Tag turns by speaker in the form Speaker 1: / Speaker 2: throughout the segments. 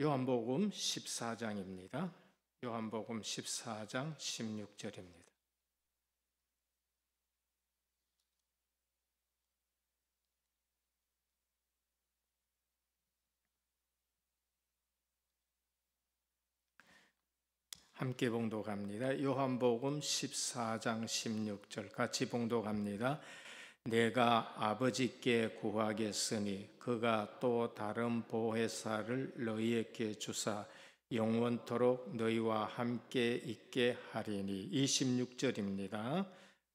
Speaker 1: 요한복음 14장입니다. 요한복음 14장 16절입니다. 함께 봉독합니다. 요한복음 14장 16절 같이 봉독합니다. 내가 아버지께 구하겠으니 그가 또 다른 보혜사를 너희에게 주사 영원토록 너희와 함께 있게 하리니 26절입니다.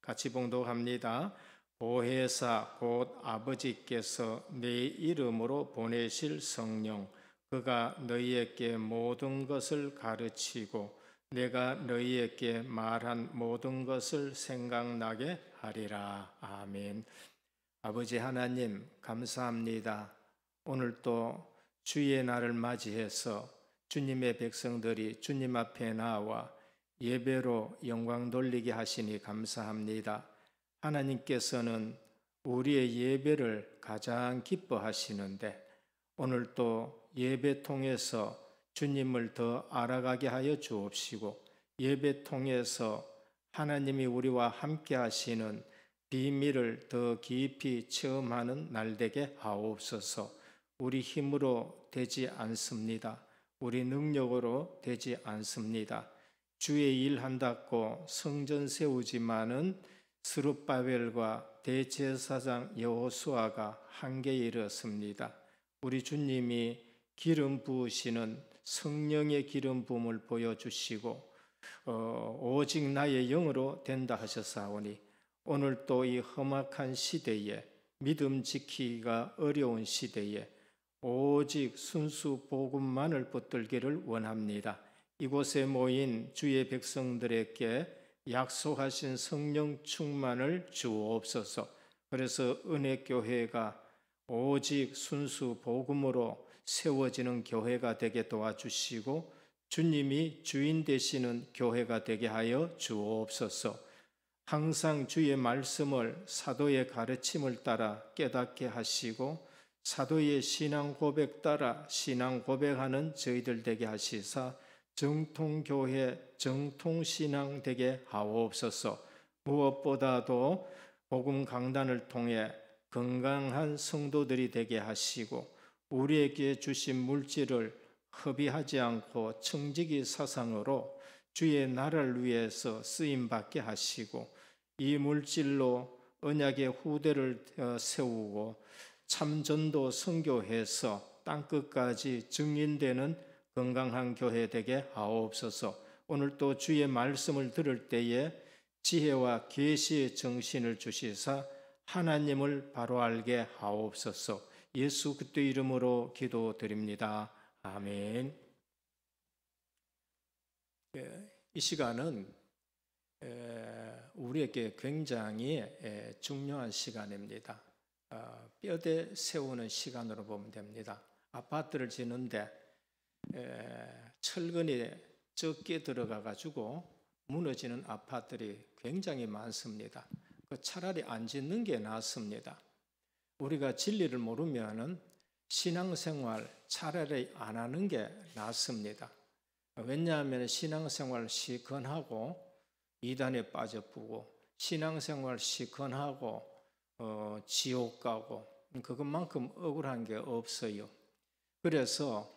Speaker 1: 같이 봉독합니다. 보혜사 곧 아버지께서 내 이름으로 보내실 성령 그가 너희에게 모든 것을 가르치고 내가 너희에게 말한 모든 것을 생각나게 하리라. 아멘. 아버지 하나님, 감사합니다. 오늘도 주의 날을 맞이해서 주님의 백성들이 주님 앞에 나와 예배로 영광 돌리게 하시니 감사합니다. 하나님께서는 우리의 예배를 가장 기뻐하시는데 오늘 또 예배 통해서 주님을 더 알아가게 하여 주옵시고 예배 통해서 하나님이 우리와 함께 하시는 비밀을 더 깊이 체험하는 날 되게 하옵소서. 우리 힘으로 되지 않습니다. 우리 능력으로 되지 않습니다. 주의 일 한다고 성전 세우지만은 스룹바벨과 대제사장 여호수아가 한계에 이르렀습니다. 우리 주님이 기름 부으시는 성령의 기름 부음을 보여주시고 어, 오직 나의 영으로 된다 하셨사오니 오늘 또 이 험악한 시대에 믿음 지키기가 어려운 시대에 오직 순수 복음만을 붙들기를 원합니다. 이곳에 모인 주의 백성들에게 약속하신 성령 충만을 주옵소서. 그래서 은혜 교회가 오직 순수 복음으로 세워지는 교회가 되게 도와주시고 주님이 주인 되시는 교회가 되게 하여 주옵소서. 항상 주의 말씀을 사도의 가르침을 따라 깨닫게 하시고 사도의 신앙 고백 따라 신앙 고백하는 저희들 되게 하시사 정통 교회 정통 신앙 되게 하옵소서. 무엇보다도 복음 강단을 통해 건강한 성도들이 되게 하시고 우리에게 주신 물질을 허비하지 않고 청지기 사상으로 주의 나라를 위해서 쓰임 받게 하시고 이 물질로 언약의 후대를 어, 세우고 참전도 성교해서땅 끝까지 증인되는 건강한 교회 되게 하옵소서. 오늘 또 주의 말씀을 들을 때에 지혜와 계시의 정신을 주시사 하나님을 바로 알게 하옵소서. 예수 그때 이름으로 기도드립니다. 아멘. 예, 이 시간은 예, 우리에게 굉장히 예, 중요한 시간입니다. 어, 뼈대 세우는 시간으로 보면 됩니다. 아파트를 지는데 철근이 적게 들어가 가지고 무너지는 아파트들이 굉장히 많습니다. 그 차라리 안 짓는 게 낫습니다. 우리가 진리를 모르면 신앙생활 차라리 안 하는 게 낫습니다. 왜냐하면 신앙생활 시건하고 이단에 빠져보고 신앙생활 시건하고 어, 지옥 가고 그것만큼 억울한 게 없어요. 그래서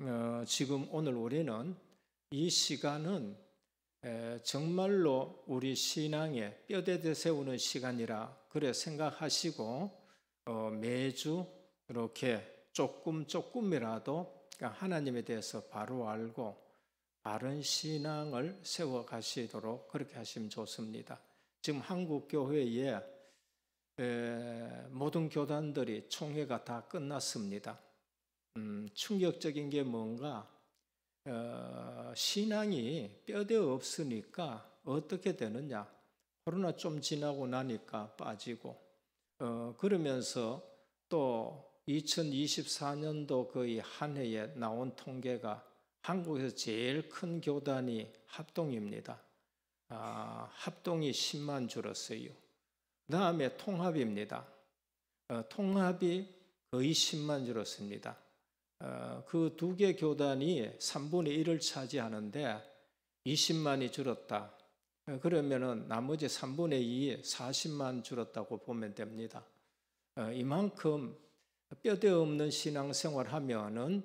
Speaker 1: 어, 지금 오늘 우리는 이 시간은 에, 정말로 우리 신앙에 뼈대대 세우는 시간이라 그래 생각하시고 어, 매주 그렇게 조금 조금이라도 그러니까 하나님에 대해서 바로 알고 바른 신앙을 세워 가시도록 그렇게 하시면 좋습니다. 지금 한국 교회에 모든 교단들이 총회가 다 끝났습니다. 음, 충격적인 게 뭔가 어, 신앙이 뼈대 없으니까 어떻게 되느냐? 코로나 좀 지나고 나니까 빠지고 어, 그러면서 또 2024년도 거의 한 해에 나온 통계가 한국에서 제일 큰 교단이 합동입니다. 아, 합동이 10만 줄었어요. 그 다음에 통합입니다. 어, 통합이 거의 10만 줄었습니다. 어, 그두 개 교단이 3분의 1을 차지하는데 20만이 줄었다. 어, 그러면은 나머지 3분의 2, 40만 줄었다고 보면 됩니다. 어, 이만큼 뼈대 없는 신앙생활 하면은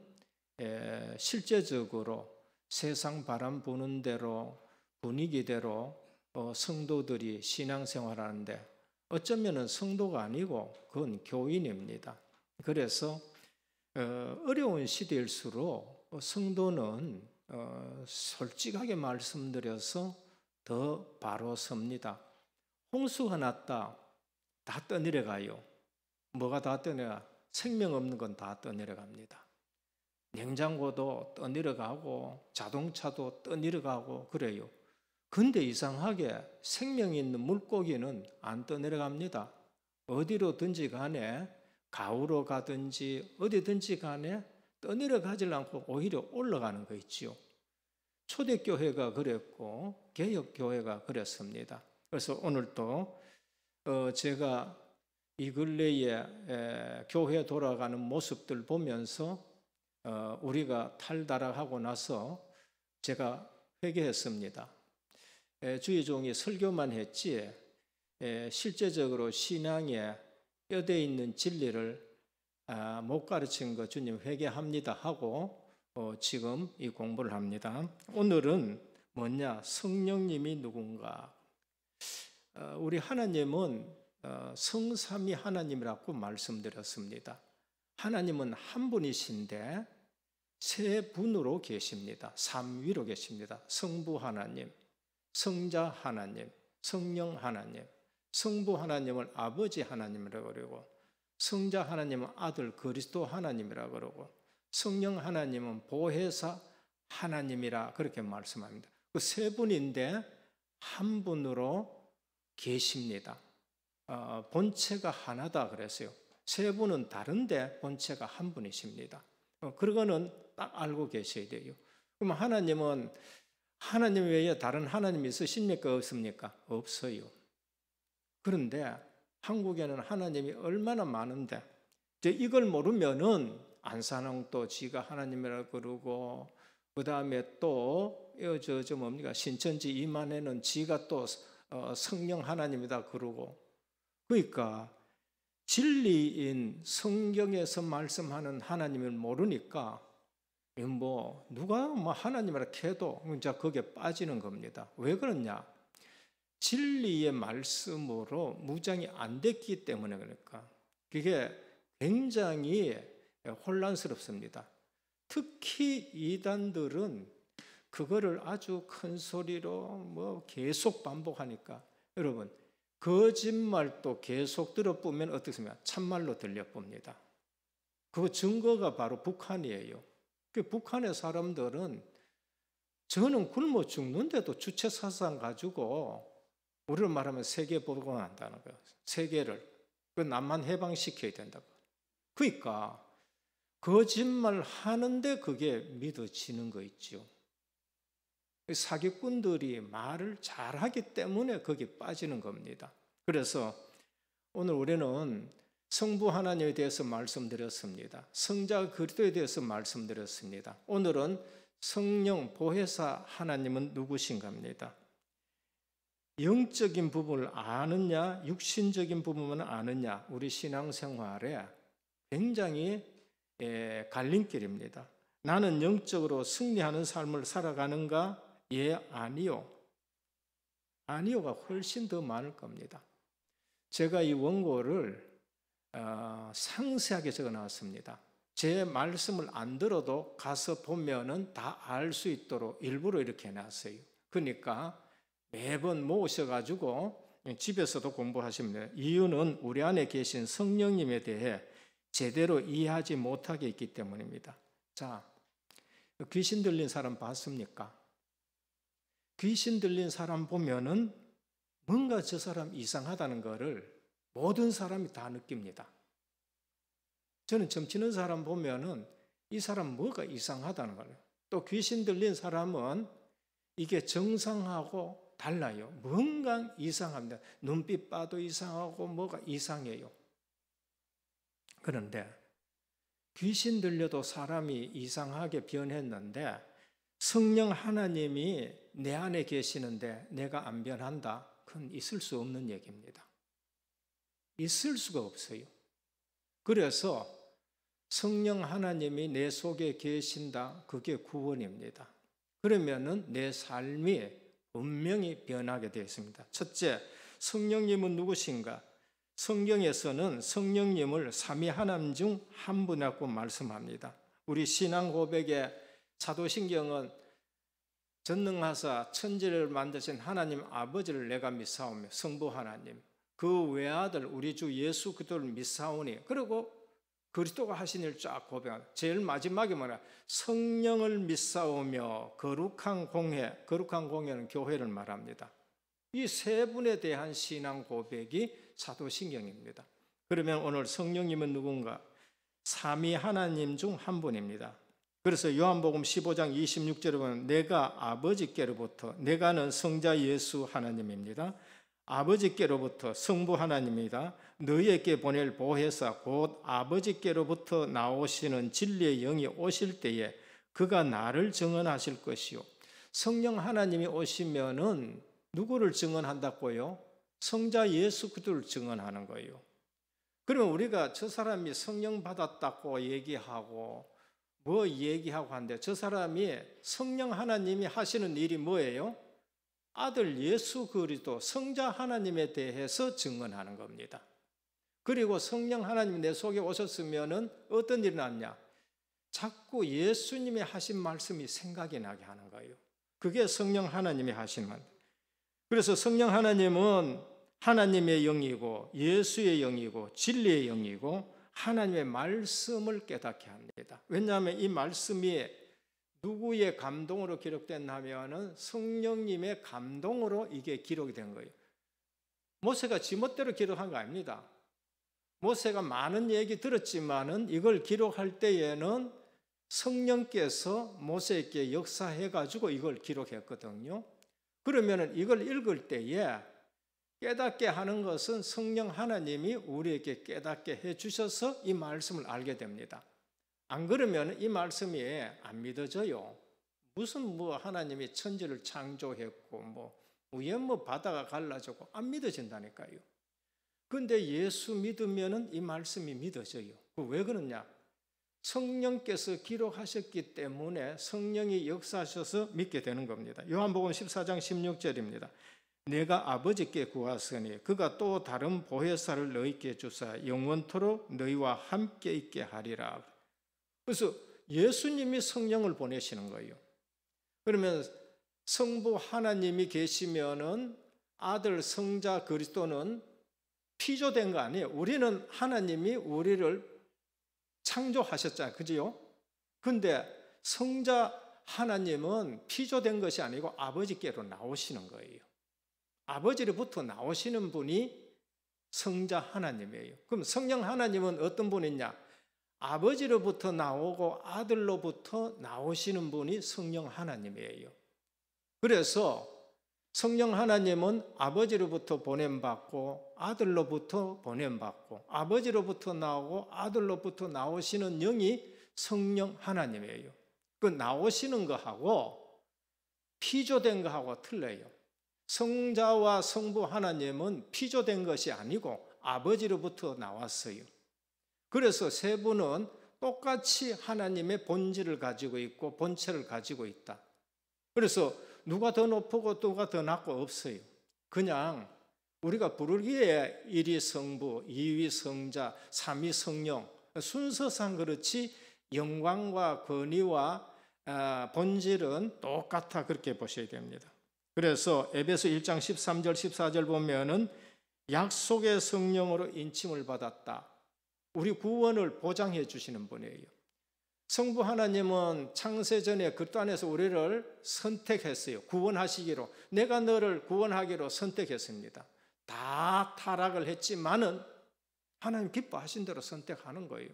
Speaker 1: 예, 실제적으로 세상 바람 부는 대로 분위기대로 어, 성도들이 신앙생활 하는데 어쩌면은 성도가 아니고 그건 교인입니다. 그래서 어, 어려운 시대일수록 성도는 어, 솔직하게 말씀드려서 더 바로 섭니다. 홍수가 났다. 다 떠내려가요. 뭐가 다 떠내려? 생명 없는 건 다 떠내려갑니다. 냉장고도 떠내려가고 자동차도 떠내려가고 그래요. 근데 이상하게 생명 있는 물고기는 안 떠내려갑니다. 어디로든지 간에 가우로 가든지 어디든지 간에 떠내려가질 않고 오히려 올라가는 거 있지요. 초대교회가 그랬고 개혁교회가 그랬습니다. 그래서 오늘도 어, 제가 이 근래에 교회 돌아가는 모습들 보면서 어, 우리가 탈다락하고 나서 제가 회개했습니다. 주의 종이 설교만 했지 실제적으로 신앙에 뼈대 있는 진리를 아, 못 가르친 거 주님 회개합니다 하고 어, 지금 이 공부를 합니다. 오늘은 뭐냐 성령님이 누군가 어, 우리 하나님은 어, 성삼이 하나님이라고 말씀드렸습니다. 하나님은 한 분이신데 세 분으로 계십니다. 삼위로 계십니다. 성부 하나님, 성자 하나님, 성령 하나님. 성부 하나님을 아버지 하나님이라고 그러고 성자 하나님은 아들 그리스도 하나님이라고 그러고 성령 하나님은 보혜사 하나님이라 그렇게 말씀합니다. 그 세 분인데 한 분으로 계십니다. 어, 본체가 하나다 그랬어요. 세 분은 다른데 본체가 한 분이십니다. 어, 그거는 딱 알고 계셔야 돼요. 그럼 하나님은 하나님 외에 다른 하나님 있으십니까? 없습니까? 없어요. 그런데 한국에는 하나님이 얼마나 많은데 이제 이걸 모르면은 안산홍 또 지가 하나님이라 그러고 그 다음에 또저저 어, 뭡니까 신천지 이만에는 지가 또 성령 하나님이다 그러고 그러니까 진리인 성경에서 말씀하는 하나님을 모르니까 뭐 누가 뭐하나님을캐도 이제 거기에 빠지는 겁니다. 왜 그러냐? 진리의 말씀으로 무장이 안 됐기 때문에 그러니까 그게 굉장히 혼란스럽습니다. 특히 이단들은 그거를 아주 큰 소리로 뭐 계속 반복하니까 여러분 거짓말도 계속 들어보면 어떻 습니까 참말로 들려봅니다. 그 증거가 바로 북한이에요. 그 북한의 사람들은 저는 굶어 죽는데도 주체 사상 가지고 우리를 말하면 세계 복원한다는 거예요. 세계를 그 남만 해방시켜야 된다고. 그러니까 거짓말 하는데 그게 믿어지는 거 있죠. 사기꾼들이 말을 잘하기 때문에 거기 빠지는 겁니다. 그래서 오늘 우리는 성부 하나님에 대해서 말씀드렸습니다. 성자 그리스도에 대해서 말씀드렸습니다. 오늘은 성령 보혜사 하나님은 누구신가입니다. 영적인 부분을 아느냐, 육신적인 부분만 아느냐, 우리 신앙생활에 굉장히 예, 갈림길입니다. 나는 영적으로 승리하는 삶을 살아가는가? 예, 아니요. 아니요가 훨씬 더 많을 겁니다. 제가 이 원고를 어, 상세하게 적어 놨습니다. 제 말씀을 안 들어도 가서 보면은 다 알 수 있도록 일부러 이렇게 해놨어요. 그러니까 매번 모셔가지고 으 집에서도 공부하십니다. 이유는 우리 안에 계신 성령님에 대해 제대로 이해하지 못하게 있기 때문입니다. 자, 귀신 들린 사람 봤습니까? 귀신 들린 사람 보면은 뭔가 저 사람 이상하다는 것을 모든 사람이 다 느낍니다. 저는 점치는 사람 보면은 이 사람 뭐가 이상하다는 거또 귀신 들린 사람은 이게 정상하고 달라요. 뭔가 이상합니다. 눈빛 봐도 이상하고 뭐가 이상해요. 그런데 귀신 들려도 사람이 이상하게 변했는데 성령 하나님이 내 안에 계시는데 내가 안 변한다. 그건 있을 수 없는 얘기입니다. 있을 수가 없어요. 그래서 성령 하나님이 내 속에 계신다. 그게 구원입니다. 그러면은 내 삶이 분명히 변하게 되어 습니다 첫째, 성령님은 누구신가? 성경에서는 성령님을 삼위 하나님 중한 분이라고 말씀합니다. 우리 신앙 고백의 사도신경은 전능하사 천지를 만드신 하나님 아버지를 내가 믿사오며 성부 하나님 그 외아들 우리 주 예수 그리스도를 믿사오니 그리고 그리스도가 하신 일 쫙고백한 제일 마지막에 뭐냐 성령을 믿사오며 거룩한 공회 거룩한 공회는 교회를 말합니다. 이 세 분에 대한 신앙 고백이 사도신경입니다. 그러면 오늘 성령님은 누군가? 삼위 하나님 중 한 분입니다. 그래서 요한복음 15장 26절에 보면 내가 아버지께로부터 내가는 성자 예수 하나님입니다. 아버지께로부터 성부 하나님이다. 너희에게 보낼 보혜사 곧 아버지께로부터 나오시는 진리의 영이 오실 때에 그가 나를 증언하실 것이요. 성령 하나님이 오시면은 누구를 증언한다고요? 성자 예수 그리스도를 증언하는 거예요. 그러면 우리가 저 사람이 성령 받았다고 얘기하고 뭐 얘기하고 한대저 사람이 성령 하나님이 하시는 일이 뭐예요? 아들 예수 그리스도 성자 하나님에 대해서 증언하는 겁니다. 그리고 성령 하나님 내 속에 오셨으면은 어떤 일이 났냐? 자꾸 예수님이 하신 말씀이 생각이 나게 하는 거예요. 그게 성령 하나님이 하신 말. 그래서 성령 하나님은 하나님의 영이고 예수의 영이고 진리의 영이고 하나님의 말씀을 깨닫게 합니다. 왜냐하면 이 말씀이 누구의 감동으로 기록됐냐면은 성령님의 감동으로 이게 기록이 된 거예요. 모세가 지멋대로 기록한 거 아닙니다. 모세가 많은 얘기 들었지만은 이걸 기록할 때에는 성령께서 모세에게 역사해 가지고 이걸 기록했거든요. 그러면은 이걸 읽을 때에 깨닫게 하는 것은 성령 하나님이 우리에게 깨닫게 해주셔서 이 말씀을 알게 됩니다. 안 그러면 이 말씀이 안 믿어져요. 무슨 뭐 하나님이 천지를 창조했고 뭐 위엔 뭐 바다가 갈라졌고 안 믿어진다니까요. 근데 예수 믿으면은 이 말씀이 믿어져요. 그 왜 그러냐? 성령께서 기록하셨기 때문에 성령이 역사하셔서 믿게 되는 겁니다. 요한복음 14장 16절입니다. 내가 아버지께 구하으니 그가 또 다른 보혜사를 너희께 주사 영원토록 너희와 함께 있게 하리라. 그래서 예수님이 성령을 보내시는 거예요. 그러면 성부 하나님이 계시면은 아들 성자 그리스도는 피조된 거 아니에요. 우리는 하나님이 우리를 창조하셨잖아요. 그지요? 근데 성자 하나님은 피조된 것이 아니고 아버지께로 나오시는 거예요. 아버지로부터 나오시는 분이 성자 하나님이에요. 그럼 성령 하나님은 어떤 분이냐? 아버지로부터 나오고 아들로부터 나오시는 분이 성령 하나님이에요. 그래서 성령 하나님은 아버지로부터 보냄받고 아들로부터 보냄받고 아버지로부터 나오고 아들로부터 나오시는 영이 성령 하나님이에요. 그 나오시는 거하고 피조된 거하고 틀려요. 성자와 성부 하나님은 피조된 것이 아니고 아버지로부터 나왔어요. 그래서 세 분은 똑같이 하나님의 본질을 가지고 있고 본체를 가지고 있다. 그래서 누가 더 높고 누가 더 낮고 없어요. 그냥 우리가 부르기에 1위 성부, 2위 성자, 3위 성령 순서상 그렇지 영광과 권위와 아, 본질은 똑같아 그렇게 보셔야 됩니다. 그래서 에베소 1장 13절 14절 보면은 약속의 성령으로 인침을 받았다. 우리 구원을 보장해 주시는 분이에요. 성부 하나님은 창세전에 그 땅에서 우리를 선택했어요. 구원하시기로. 내가 너를 구원하기로 선택했습니다. 다 타락을 했지만은 하나님 기뻐하신 대로 선택하는 거예요.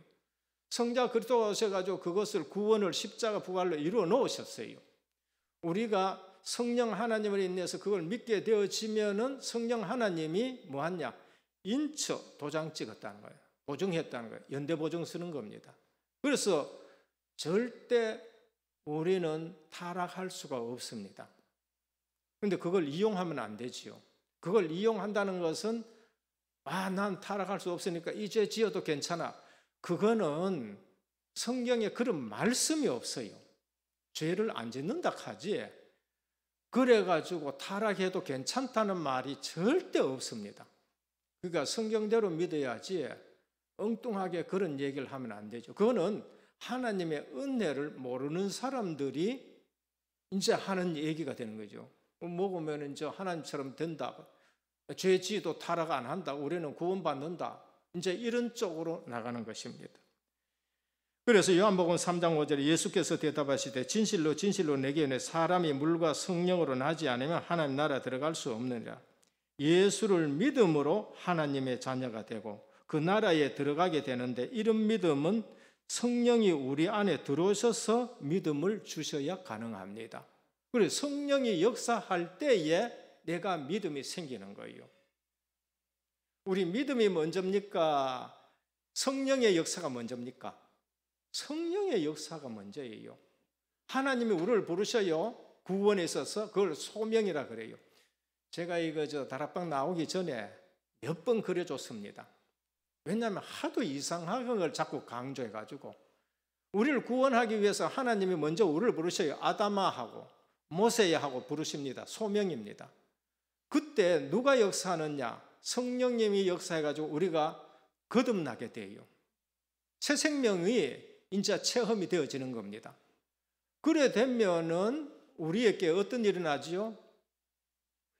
Speaker 1: 성자 그리스도가 오셔가지고 그것을 구원을 십자가 부활로 이루어 놓으셨어요. 우리가 성령 하나님을 인내서 해 그걸 믿게 되어지면은 성령 하나님이 뭐하냐? 인처 도장 찍었다는 거예요. 보증했다는 거예요. 연대 보증 쓰는 겁니다. 그래서 절대 우리는 타락할 수가 없습니다. 근데 그걸 이용하면 안 되지요. 그걸 이용한다는 것은 아, 난 타락할 수 없으니까 이제 지어도 괜찮아. 그거는 성경에 그런 말씀이 없어요. 죄를 안 짓는다 하지. 그래가지고 타락해도 괜찮다는 말이 절대 없습니다. 그러니까 성경대로 믿어야지 엉뚱하게 그런 얘기를 하면 안 되죠. 그거는 하나님의 은혜를 모르는 사람들이 이제 하는 얘기가 되는 거죠. 뭐 먹으면 이제 하나님처럼 된다. 죄 지도 타락 안 한다. 우리는 구원받는다. 이제 이런 쪽으로 나가는 것입니다. 그래서 요한복음 3장 5절에 예수께서 대답하시되 진실로 진실로 내게 는 사람이 물과 성령으로 나지 않으면 하나님 나라 들어갈 수 없느니라. 예수를 믿음으로 하나님의 자녀가 되고 그 나라에 들어가게 되는데 이런 믿음은 성령이 우리 안에 들어오셔서 믿음을 주셔야 가능합니다. 그래 성령이 역사할 때에 내가 믿음이 생기는 거예요. 우리 믿음이 먼저입니까? 성령의 역사가 먼저입니까? 성령의 역사가 먼저예요. 하나님이 우리를 부르셔요. 구원에 있어서 그걸 소명이라 그래요. 제가 이거 저 다락방 나오기 전에 몇 번 그려줬습니다. 왜냐하면 하도 이상한 걸 자꾸 강조해가지고 우리를 구원하기 위해서 하나님이 먼저 우리를 부르셔요. 아담아하고 모세야하고 부르십니다. 소명입니다. 그때 누가 역사하느냐? 성령님이 역사해가지고 우리가 거듭나게 돼요. 새 생명이 인자 체험이 되어지는 겁니다. 그래 되면은 우리에게 어떤 일이 나지요?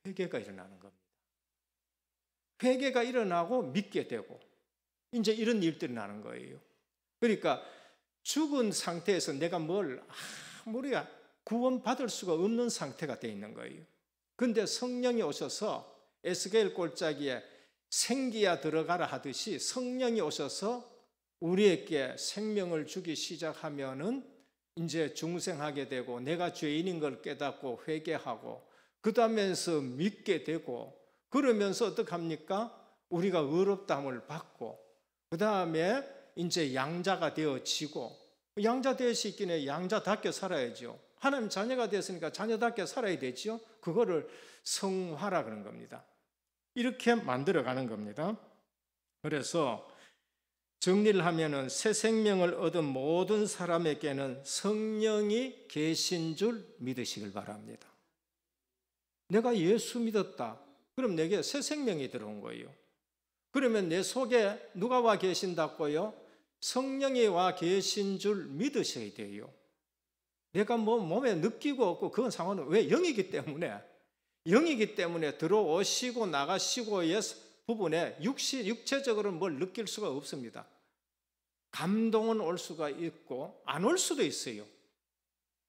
Speaker 1: 회개가 일어나는 겁니다. 회개가 일어나고 믿게 되고 이제 이런 일들이 나는 거예요. 그러니까 죽은 상태에서 내가 뭘 아무리 구원받을 수가 없는 상태가 돼 있는 거예요. 근데 성령이 오셔서 에스겔 골짜기에 생기야 들어가라 하듯이 성령이 오셔서 우리에게 생명을 주기 시작하면은 이제 중생하게 되고 내가 죄인인 걸 깨닫고 회개하고 그다음에서 믿게 되고 그러면서 어떡합니까? 우리가 의롭다함을 받고 그다음에 이제 양자가 되어지고 양자 될 수 있기는 양자답게 살아야죠. 하나님 자녀가 됐으니까 자녀답게 살아야 되지요. 그거를 성화라 그런 겁니다. 이렇게 만들어 가는 겁니다. 그래서 정리를 하면은 새 생명을 얻은 모든 사람에게는 성령이 계신 줄 믿으시길 바랍니다. 내가 예수 믿었다. 그럼 내게 새 생명이 들어온 거예요. 그러면 내 속에 누가 와 계신다고요? 성령이 와 계신 줄 믿으셔야 돼요. 내가 뭐 몸에 느끼고 없고 그건 상관은 왜 영이기 때문에 영이기 때문에 들어오시고 나가시고의 부분에 육체적으로뭘 느낄 수가 없습니다. 감동은 올 수가 있고 안 올 수도 있어요.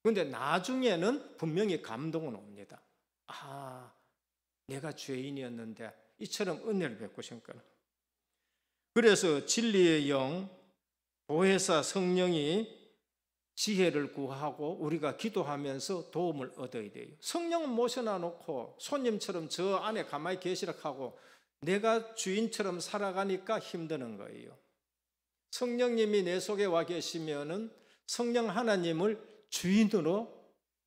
Speaker 1: 그런데 나중에는 분명히 감동은 옵니다. 아, 내가 죄인이었는데 이처럼 은혜를 베푸 신거나. 그래서 진리의 영, 보혜사 성령이 지혜를 구하고 우리가 기도하면서 도움을 얻어야 돼요. 성령은 모셔놔 놓고 손님처럼 저 안에 가만히 계시라 하고 내가 주인처럼 살아가니까 힘드는 거예요. 성령님이 내 속에 와 계시면은 성령 하나님을 주인으로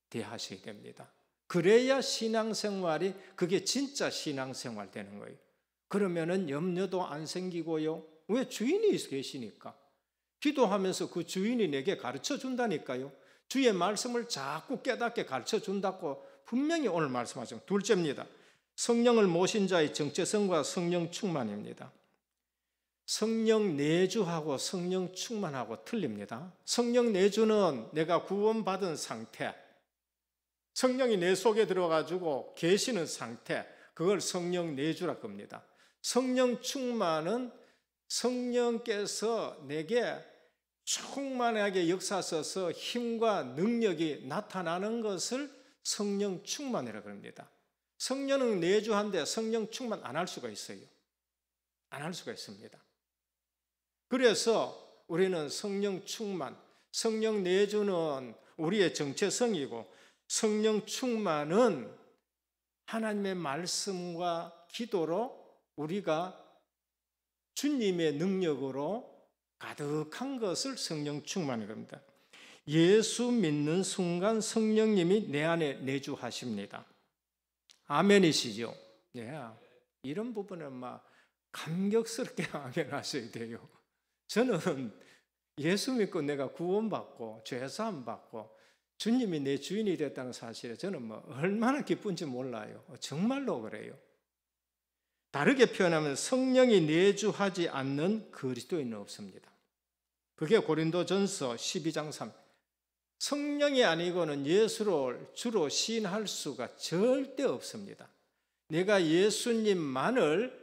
Speaker 1: 대하셔야 됩니다. 그래야 신앙생활이 그게 진짜 신앙생활 되는 거예요. 그러면은 염려도 안 생기고요. 왜 주인이 계시니까? 기도하면서 그 주인이 내게 가르쳐 준다니까요. 주의 말씀을 자꾸 깨닫게 가르쳐 준다고 분명히 오늘 말씀하죠. 둘째입니다. 성령을 모신 자의 정체성과 성령 충만입니다. 성령 내주하고 성령 충만하고 틀립니다. 성령 내주는 내가 구원받은 상태, 성령이 내 속에 들어가지고 계시는 상태, 그걸 성령 내주라 겁니다. 성령 충만은 성령께서 내게 충만하게 역사하서 힘과 능력이 나타나는 것을 성령 충만이라 그럽니다. 성령은 내주한데 성령 충만 안 할 수가 있어요. 안 할 수가 있습니다. 그래서 우리는 성령 충만, 성령 내주는 우리의 정체성이고 성령 충만은 하나님의 말씀과 기도로 우리가 주님의 능력으로 가득한 것을 성령 충만인 겁니다. 예수 믿는 순간 성령님이 내 안에 내주하십니다. 아멘이시죠? 예. 이런 부분은 막 감격스럽게 아멘하셔야 돼요. 저는 예수 믿고 내가 구원받고 죄사함 받고 주님이 내 주인이 됐다는 사실에 저는 뭐 얼마나 기쁜지 몰라요. 정말로 그래요. 다르게 표현하면 성령이 내주하지 않는 그리스도인은 없습니다. 그게 고린도전서 12장 3. 성령이 아니고는 예수를 주로 시인할 수가 절대 없습니다. 내가 예수님만을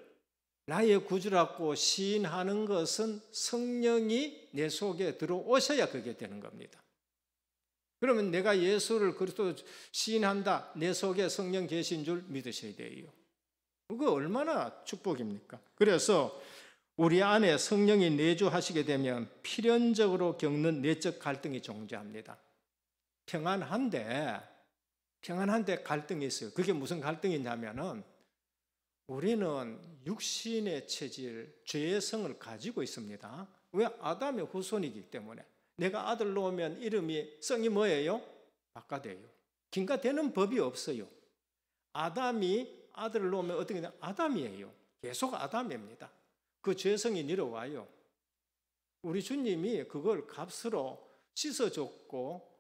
Speaker 1: 나의 구주라고 시인하는 것은 성령이 내 속에 들어오셔야 그게 되는 겁니다. 그러면 내가 예수를 그리스도 시인한다. 내 속에 성령 계신 줄 믿으셔야 돼요. 그거 얼마나 축복입니까? 그래서 우리 안에 성령이 내주하시게 되면 필연적으로 겪는 내적 갈등이 존재합니다. 평안한데 평안한데 갈등이 있어요. 그게 무슨 갈등이냐면은 우리는 육신의 체질, 죄의 성을 가지고 있습니다. 왜 아담의 후손이기 때문에 내가 아들로 오면 이름이 성이 뭐예요? 바가돼요. 긴가되는 법이 없어요. 아담이 아들로 오면 어떻게 되냐? 아담이에요. 계속 아담입니다. 그 죄성이 내려와요. 우리 주님이 그걸 값으로 씻어줬고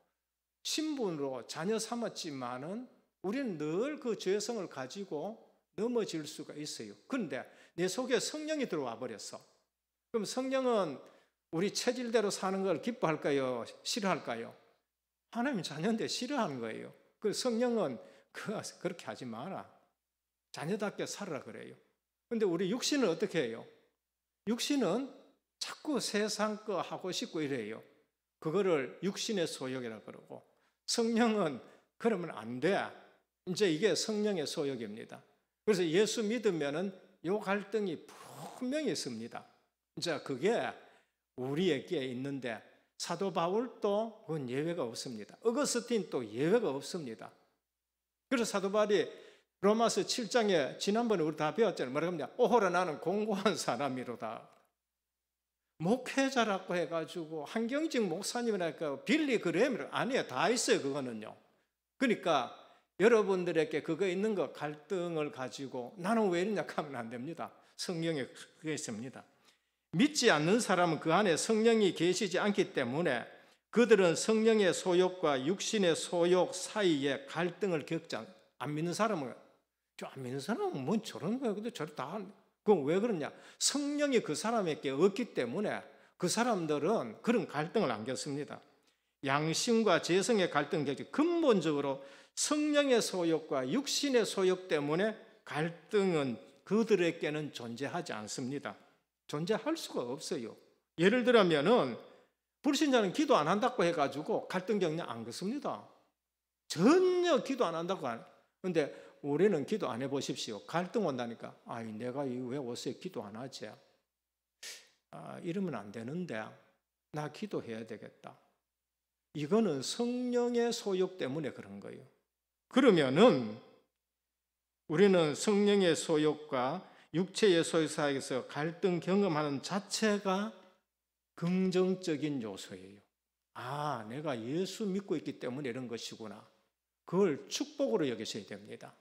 Speaker 1: 신분으로 자녀 삼았지만은 우리는 늘 그 죄성을 가지고 넘어질 수가 있어요. 그런데 내 속에 성령이 들어와 버렸어. 그럼 성령은 우리 체질대로 사는 걸 기뻐할까요? 싫어할까요? 하나님 자녀인데 싫어하는 거예요. 그 성령은 그, 렇게 하지 마라. 자녀답게 살아라 그래요. 근데 우리 육신은 어떻게 해요? 육신은 자꾸 세상 거 하고 싶고 이래요. 그거를 육신의 소욕이라 그러고 성령은 그러면 안 돼. 이제 이게 성령의 소욕입니다. 그래서 예수 믿으면은 요 갈등이 분명히 있습니다. 이 그게 우리에게 있는데 사도 바울도 그건 예외가 없습니다. 어거스틴도 예외가 없습니다. 그래서 사도 바울이 로마서 7장에 지난번에 우리 다 배웠잖아요. 뭐라 합니까? 오호라 나는 공고한 사람이로다. 목회자라고 해가지고 한경직 목사님이라니까 빌리 그램이 아니에요. 다 있어요. 그거는요. 그러니까 여러분들에게 그거 있는 거 갈등을 가지고 나는 왜 이러냐 하면 안 됩니다. 성령에 그게 있습니다. 믿지 않는 사람은 그 안에 성령이 계시지 않기 때문에 그들은 성령의 소욕과 육신의 소욕 사이에 갈등을 겪지 않, 안 믿는 사람은 저 안 믿는 사람은 뭔 저런 거야. 근데 저를 다 그건 왜 그러냐? 성령이 그 사람에게 없기 때문에 그 사람들은 그런 갈등을 안겪습니다 양심과 재성의 갈등 겪죠. 근본적으로 성령의 소욕과 육신의 소욕 때문에 갈등은 그들에게는 존재하지 않습니다. 존재할 수가 없어요. 예를 들면은 불신자는 기도 안 한다고 해가지고 갈등 경례 안 긋습니다. 전혀 기도 안 한다고 안. 근데 우리는 기도 안 해보십시오. 갈등 온다니까. 아이 내가 왜 옷에 기도 안 하지? 아, 이러면 안 되는데 나 기도해야 되겠다. 이거는 성령의 소욕 때문에 그런 거예요. 그러면은 우리는 성령의 소욕과 육체의 소유 사이에서 갈등 경험하는 자체가 긍정적인 요소예요. 아, 내가 예수 믿고 있기 때문에 이런 것이구나. 그걸 축복으로 여기셔야 됩니다.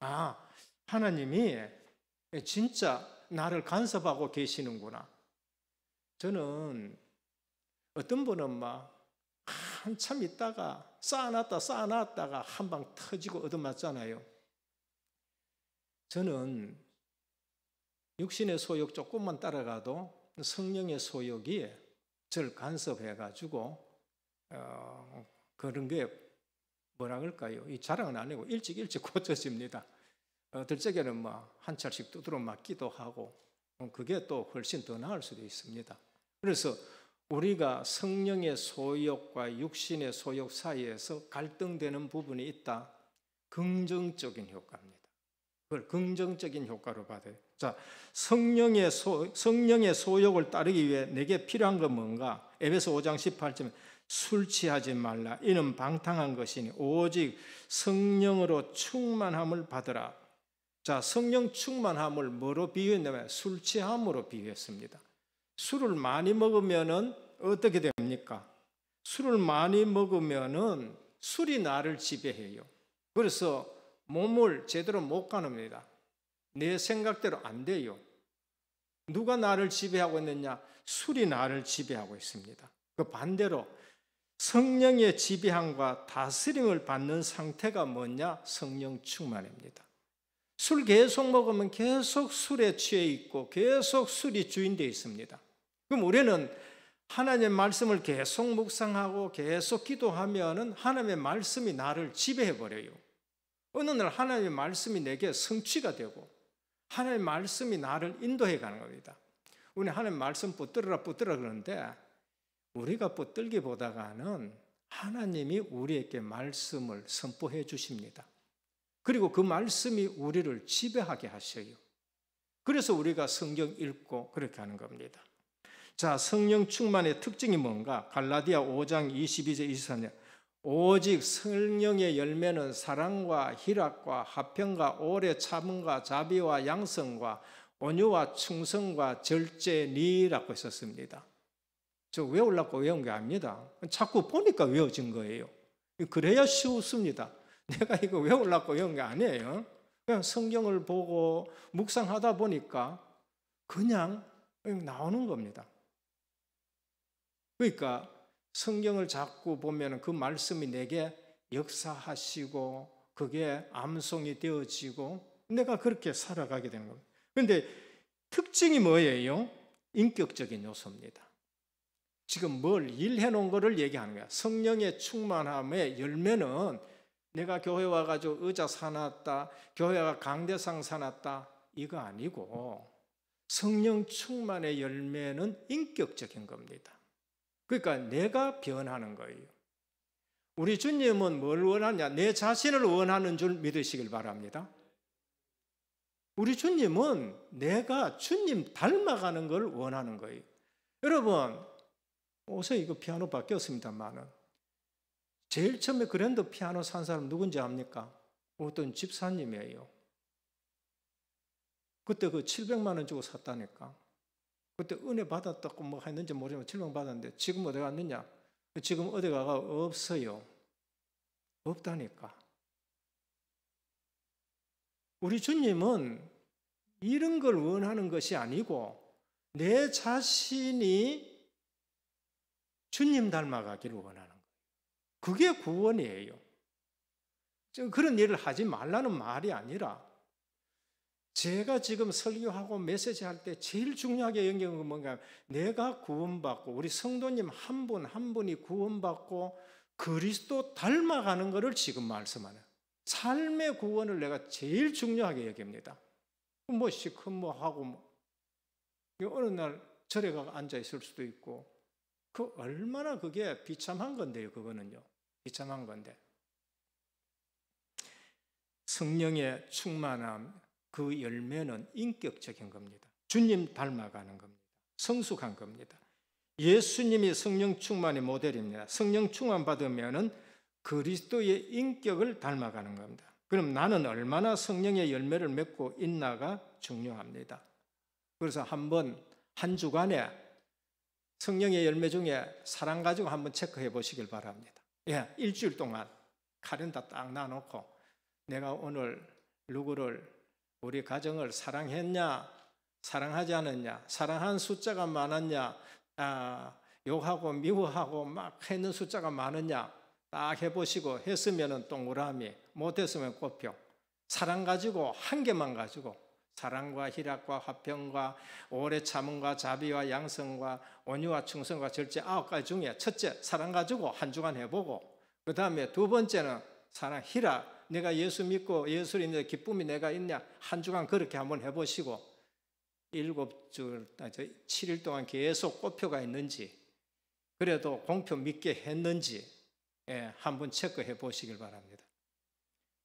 Speaker 1: 아, 하나님이 진짜 나를 간섭하고 계시는구나. 저는 어떤 분은 막 한참 있다가 쌓아놨다 쌓아놨다가 한 방 터지고 얻어맞잖아요. 저는 육신의 소욕 조금만 따라가도 성령의 소욕이 절 간섭해가지고 어, 그런 게 뭐라 그럴까요? 이 자랑은 아니고 일찍 일찍 고쳐집니다. 어, 들쩍에는 뭐한 찰씩 두드러 맞기도 하고 어, 그게 또 훨씬 더 나을 수도 있습니다. 그래서 우리가 성령의 소욕과 육신의 소욕 사이에서 갈등되는 부분이 있다. 긍정적인 효과입니다. 그걸 긍정적인 효과로 받아요. 자, 성령의 소 성령의 소욕을 따르기 위해 내게 필요한 건 뭔가? 에베소 5장 1 8절술 취하지 말라. 이는 방탕한 것이니 오직 성령으로 충만함을 받으라. 자, 성령 충만함을 뭐로 비유했냐면 술 취함으로 비유했습니다. 술을 많이 먹으면은 어떻게 됩니까? 술을 많이 먹으면은 술이 나를 지배해요. 그래서 몸을 제대로 못 가눕니다. 내 생각대로 안 돼요. 누가 나를 지배하고 있느냐? 술이 나를 지배하고 있습니다. 그 반대로 성령의 지배함과 다스림을 받는 상태가 뭐냐? 성령 충만입니다. 술 계속 먹으면 계속 술에 취해 있고 계속 술이 주인되어 있습니다. 그럼 우리는 하나님의 말씀을 계속 묵상하고 계속 기도하면은 하나님의 말씀이 나를 지배해 버려요. 어느 날 하나님의 말씀이 내게 성취가 되고 하나님의 말씀이 나를 인도해 가는 겁니다. 우리 하나님 말씀 붙들어라 붙들어 그러는데 우리가 붙들기보다가는 하나님이 우리에게 말씀을 선포해 주십니다. 그리고 그 말씀이 우리를 지배하게 하셔요. 그래서 우리가 성경 읽고 그렇게 하는 겁니다. 자, 성령 충만의 특징이 뭔가? 갈라디아 5장 22절 23절. 오직 성령의 열매는 사랑과 희락과 화평과 오래 참음과 자비와 양성과 온유와 충성과 절제니라고 있었습니다. 저 외우려고 외운 게 아닙니다. 자꾸 보니까 외워진 거예요. 그래야 쉬웠습니다. 내가 이거 외우려고 외운 게 아니에요. 그냥 성경을 보고 묵상하다 보니까 그냥 나오는 겁니다. 그러니까 성경을 자꾸 보면 그 말씀이 내게 역사하시고 그게 암송이 되어지고 내가 그렇게 살아가게 되는 겁니다. 그런데 특징이 뭐예요? 인격적인 요소입니다. 지금 뭘 일해 놓은 거를 얘기하는 거야. 성령의 충만함의 열매는 내가 교회 와가지고 의자 사놨다, 교회가 강대상 사놨다, 이거 아니고 성령 충만의 열매는 인격적인 겁니다. 그러니까 내가 변하는 거예요. 우리 주님은 뭘 원하냐? 내 자신을 원하는 줄 믿으시길 바랍니다. 우리 주님은 내가 주님 닮아가는 걸 원하는 거예요. 여러분, 옷에 이거 피아노 바뀌었습니다만은 제일 처음에 그랜드 피아노 산 사람 누군지 압니까? 어떤 집사님이에요. 그때 그 700만 원 주고 샀다니까. 그때 은혜 받았다고 뭐 했는지 모르지만 질명받았는데 지금 어디 갔느냐? 지금 어디 가가 없어요. 없다니까. 우리 주님은 이런 걸 원하는 것이 아니고 내 자신이 주님 닮아가기를 원하는 거예요. 그게 구원이에요. 그런 일을 하지 말라는 말이 아니라 제가 지금 설교하고 메시지 할 때 제일 중요하게 연결은 뭔가 내가 구원받고 우리 성도님 한 분한 한 분이 구원받고 그리스도 닮아가는 것을 지금 말씀하는 삶의 구원을 내가 제일 중요하게 여깁니다. 뭐 시큰 뭐 하고 뭐 어느 날 절에 가 앉아 있을 수도 있고 그 얼마나 그게 비참한 건데요. 그거는요. 비참한 건데 성령의 충만함 그 열매는 인격적인 겁니다. 주님 닮아가는 겁니다. 성숙한 겁니다. 예수님이 성령 충만의 모델입니다. 성령 충만 받으면은 그리스도의 인격을 닮아가는 겁니다. 그럼 나는 얼마나 성령의 열매를 맺고 있나가 중요합니다. 그래서 한번 한 주간에 성령의 열매 중에 사랑 가지고 한번 체크해 보시길 바랍니다. 예, 일주일 동안 카렌다 딱 놔놓고 내가 오늘 누구를 우리 가정을 사랑했냐? 사랑하지 않았냐? 사랑한 숫자가 많았냐? 아, 욕하고 미워하고 막 했는 숫자가 많았냐? 딱 해보시고 했으면 동그라미, 못했으면 꽃표. 사랑 가지고 한 개만 가지고 사랑과 희락과 화평과 오래 참음과 자비와 양성과 온유와 충성과 절제 아홉 가지 중에 첫째 사랑 가지고 한 주간 해보고 그 다음에 두 번째는 사랑 희락 내가 예수 믿고 예수를 믿는 기쁨이 내가 있냐? 한 주간 그렇게 한번 해보시고 일곱 주, 7일 아, 동안 계속 꽃표가 있는지 그래도 공표 믿게 했는지 예, 한번 체크해 보시길 바랍니다.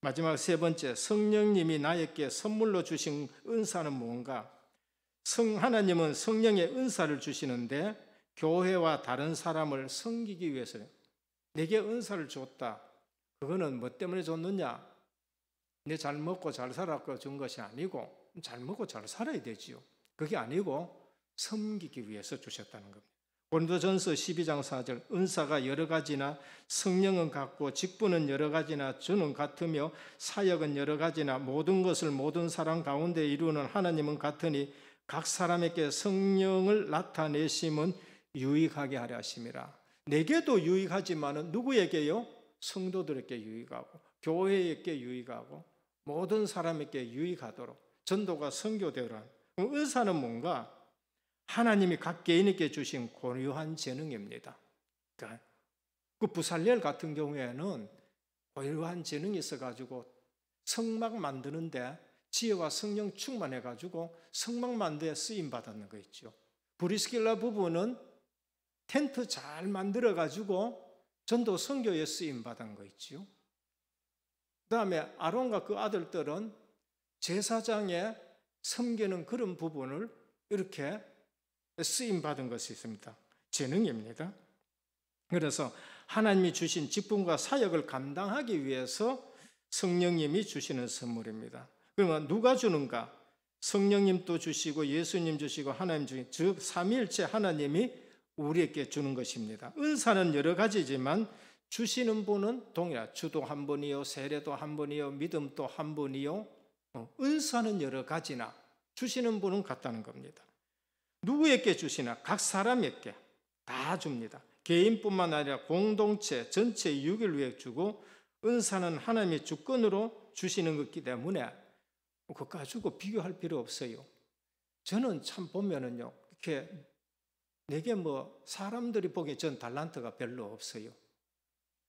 Speaker 1: 마지막 세 번째, 성령님이 나에게 선물로 주신 은사는 뭔가? 성 하나님은 성령의 은사를 주시는데 교회와 다른 사람을 섬기기 위해서 내게 은사를 줬다. 그거는 뭐 때문에 줬느냐? 내 잘 먹고 잘 살았고 준 것이 아니고 잘 먹고 잘 살아야 되지요. 그게 아니고 섬기기 위해서 주셨다는 겁니다. 고린도전서 12장 4절 은사가 여러 가지나 성령은 같고 직분은 여러 가지나 주는 같으며 사역은 여러 가지나 모든 것을 모든 사람 가운데 이루는 하나님은 같으니 각 사람에게 성령을 나타내심은 유익하게 하려 하심이라. 내게도 유익하지만은 누구에게요? 성도들에게 유익하고 교회에게 유익하고 모든 사람에게 유익하도록 전도가 성교되라 그 의사는 뭔가 하나님이 각 개인에게 주신 고유한 재능입니다. 그러니까 그 부살렐 같은 경우에는 고유한 재능이 있어가지고 성막 만드는데 지혜와 성령 충만해가지고 성막 만드에 쓰임 받았는 거 있죠. 브리스킬라 부부는 텐트 잘 만들어가지고 전도 선교에 쓰임 받은 거 있지요. 그다음에 아론과 그 아들들은 제사장에 섬기는 그런 부분을 이렇게 쓰임 받은 것이 있습니다. 재능입니다. 그래서 하나님이 주신 직분과 사역을 감당하기 위해서 성령님이 주시는 선물입니다. 그러면 누가 주는가? 성령님도 주시고 예수님 주시고 하나님 주즉 삼위일체 하나님이 우리에게 주는 것입니다. 은사는 여러 가지지만 주시는 분은 동일하. 주도 한 분이요, 세례도 한 분이요, 믿음도 한 분이요. 어, 은사는 여러 가지나 주시는 분은 같다는 겁니다. 누구에게 주시나 각 사람에게 다 줍니다. 개인뿐만 아니라 공동체 전체 유익을 위해 주고 은사는 하나님의 주권으로 주시는 것이기 때문에 그거 가지고 비교할 필요 없어요. 저는 참 보면은요, 이렇게 내게 뭐 사람들이 보기에 전 달란트가 별로 없어요.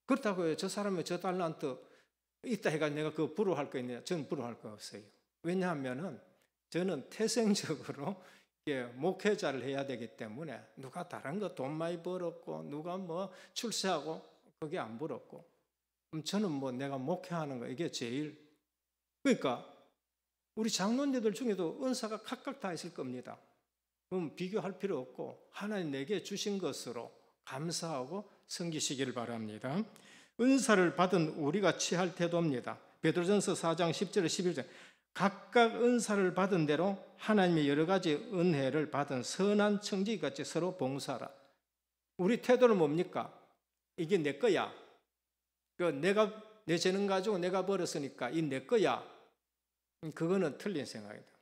Speaker 1: 그렇다고 저사람의저 달란트 있다 해가 내가 그거 부러워할 거 있냐? 전는 부러워할 거 없어요. 왜냐하면은 저는 태생적으로 예, 목회자를 해야 되기 때문에 누가 다른 거 돈 많이 벌었고 누가 뭐 출세하고 그게 안벌었고 저는 뭐 내가 목회하는 거 이게 제일 그러니까 우리 장로님들 중에도 은사가 각각 다 있을 겁니다. 그럼 비교할 필요 없고 하나님 내게 주신 것으로 감사하고 섬기시길 바랍니다. 은사를 받은 우리가 취할 태도입니다. 베드로전서 4장 10절 11절 각각 은사를 받은 대로 하나님의 여러 가지 은혜를 받은 선한 청지기같이 서로 봉사라. 우리 태도는 뭡니까? 이게 내 거야. 그 내가 내 재능 가지고 내가 벌었으니까 이 내 거야. 그거는 틀린 생각이다.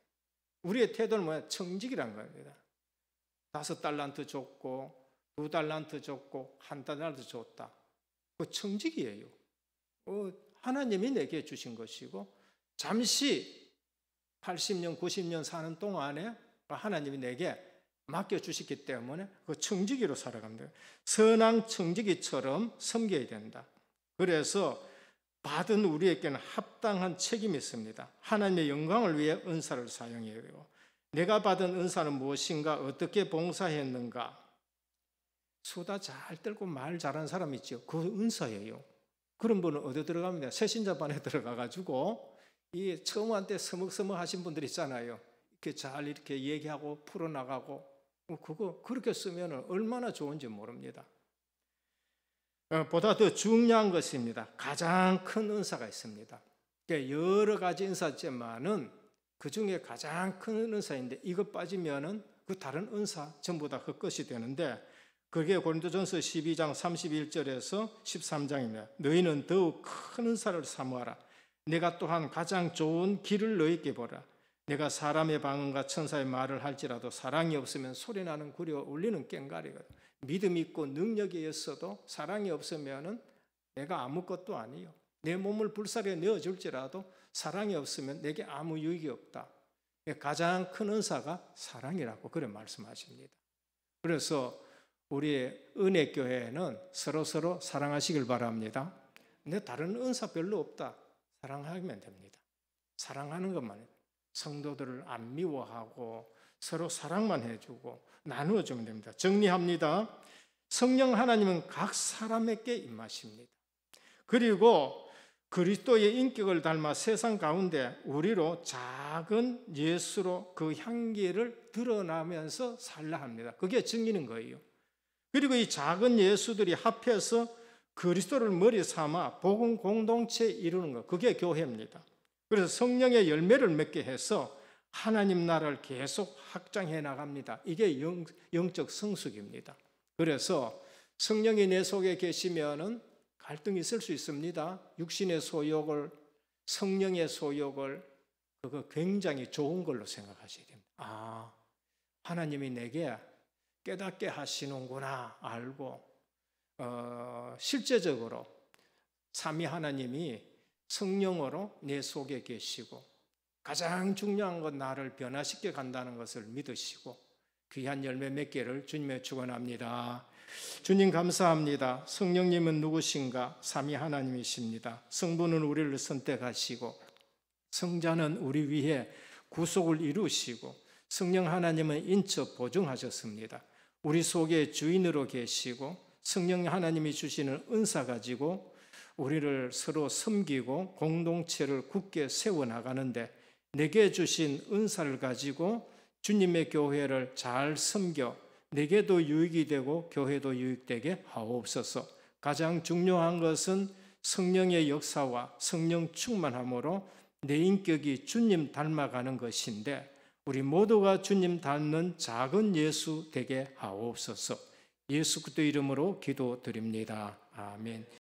Speaker 1: 우리의 태도는 뭐냐 청직이란 겁니다. 다섯 달란트 줬고, 두 달란트 줬고, 한 달란트 줬다. 그 청직이에요. 어, 하나님이 내게 주신 것이고, 잠시 80년, 90년 사는 동안에 하나님이 내게 맡겨주셨기 때문에 그 청지기로 살아갑니다. 선왕 청지기처럼 섬겨야 된다. 그래서 받은 우리에게는 합당한 책임이 있습니다. 하나님의 영광을 위해 은사를 사용해요. 내가 받은 은사는 무엇인가? 어떻게 봉사했는가? 수다 잘 떨고 말 잘하는 사람 있죠. 그 은사예요. 그런 분은 어디 들어갑니다. 새신자반에 들어가가지고 이 처음 한때 서먹서먹 하신 분들 있잖아요. 이렇게 잘 이렇게 얘기하고 풀어나가고 뭐 그거 그렇게 쓰면 얼마나 좋은지 모릅니다. 어, 보다 더 중요한 것입니다. 가장 큰 은사가 있습니다. 여러 가지 은사지만은 그 중에 가장 큰 은사인데 이것 빠지면은 그 다른 은사 전부 다 헛것이 되는데 그게 고린도전서 12장 31절에서 13장입니다. 너희는 더욱 큰 은사를 사모하라. 내가 또한 가장 좋은 길을 너희에 보라. 내가 사람의 방언과 천사의 말을 할지라도 사랑이 없으면 소리나는 구려 울리는 깽가리거든. 믿음 있고 능력이 있어도 사랑이 없으면 내가 아무것도 아니요. 내 몸을 불살에 내어줄지라도 사랑이 없으면 내게 아무 유익이 없다. 가장 큰 은사가 사랑이라고 그런 말씀하십니다. 그래서 우리의 은혜교회는 서로서로 사랑하시길 바랍니다. 근데 다른 은사 별로 없다. 사랑하면 됩니다. 사랑하는 것만 성도들을 안 미워하고 서로 사랑만 해주고 나누어주면 됩니다. 정리합니다. 성령 하나님은 각 사람에게 임하십니다. 그리고 그리스도의 인격을 닮아 세상 가운데 우리로 작은 예수로 그 향기를 드러나면서 살라 합니다. 그게 증기는 거예요. 그리고 이 작은 예수들이 합해서 그리스도를 머리 삼아 복음 공동체 이루는 것. 그게 교회입니다. 그래서 성령의 열매를 맺게 해서 하나님 나라를 계속 확장해 나갑니다. 이게 영, 영적 성숙입니다. 그래서 성령이 내 속에 계시면은 갈등이 있을 수 있습니다. 육신의 소욕을 성령의 소욕을 그거 굉장히 좋은 걸로 생각하셔야 됩니다. 아, 하나님이 내게 깨닫게 하시는구나 알고 어, 실제적으로 삼위 하나님이 성령으로 내 속에 계시고 가장 중요한 건 나를 변화시켜 간다는 것을 믿으시고 귀한 열매 몇 개를 주님에 축원합니다. 주님 감사합니다. 성령님은 누구신가? 삼위 하나님이십니다. 성부는 우리를 선택하시고 성자는 우리 위해 구속을 이루시고 성령 하나님은 인적 보증하셨습니다. 우리 속에 주인으로 계시고 성령 하나님이 주시는 은사 가지고 우리를 서로 섬기고 공동체를 굳게 세워나가는데 내게 주신 은사를 가지고 주님의 교회를 잘 섬겨 내게도 유익이 되고 교회도 유익되게 하옵소서. 가장 중요한 것은 성령의 역사와 성령 충만함으로 내 인격이 주님 닮아가는 것인데 우리 모두가 주님 닮는 작은 예수 되게 하옵소서. 예수 그리스도 이름으로 기도드립니다. 아멘.